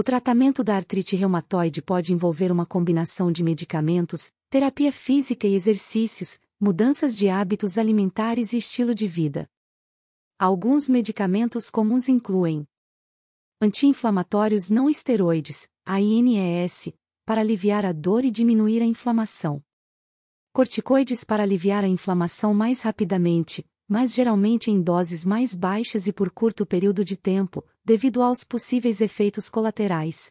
O tratamento da artrite reumatoide pode envolver uma combinação de medicamentos, terapia física e exercícios, mudanças de hábitos alimentares e estilo de vida. Alguns medicamentos comuns incluem anti-inflamatórios não esteroides, ANES, para aliviar a dor e diminuir a inflamação. Corticoides para aliviar a inflamação mais rapidamente, mas geralmente em doses mais baixas e por curto período de tempo, devido aos possíveis efeitos colaterais.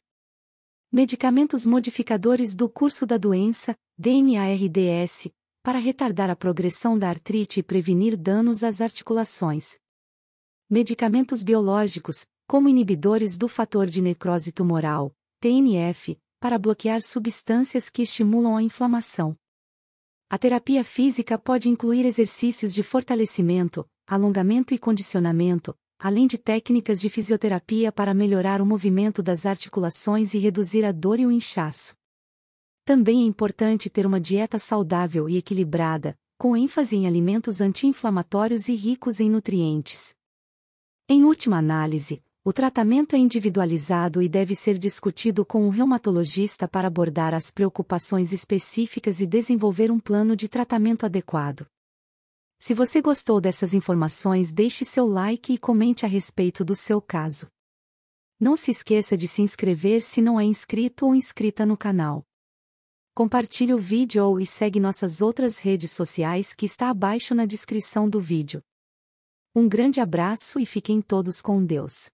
Medicamentos modificadores do curso da doença, DMARDS, para retardar a progressão da artrite e prevenir danos às articulações. Medicamentos biológicos, como inibidores do fator de necrose tumoral, TNF, para bloquear substâncias que estimulam a inflamação. A terapia física pode incluir exercícios de fortalecimento, alongamento e condicionamento, além de técnicas de fisioterapia para melhorar o movimento das articulações e reduzir a dor e o inchaço. Também é importante ter uma dieta saudável e equilibrada, com ênfase em alimentos anti-inflamatórios e ricos em nutrientes. Em última análise, o tratamento é individualizado e deve ser discutido com o reumatologista para abordar as preocupações específicas e desenvolver um plano de tratamento adequado. Se você gostou dessas informações, deixe seu like e comente a respeito do seu caso. Não se esqueça de se inscrever se não é inscrito ou inscrita no canal. Compartilhe o vídeo e segue nossas outras redes sociais que está abaixo na descrição do vídeo. Um grande abraço e fiquem todos com Deus.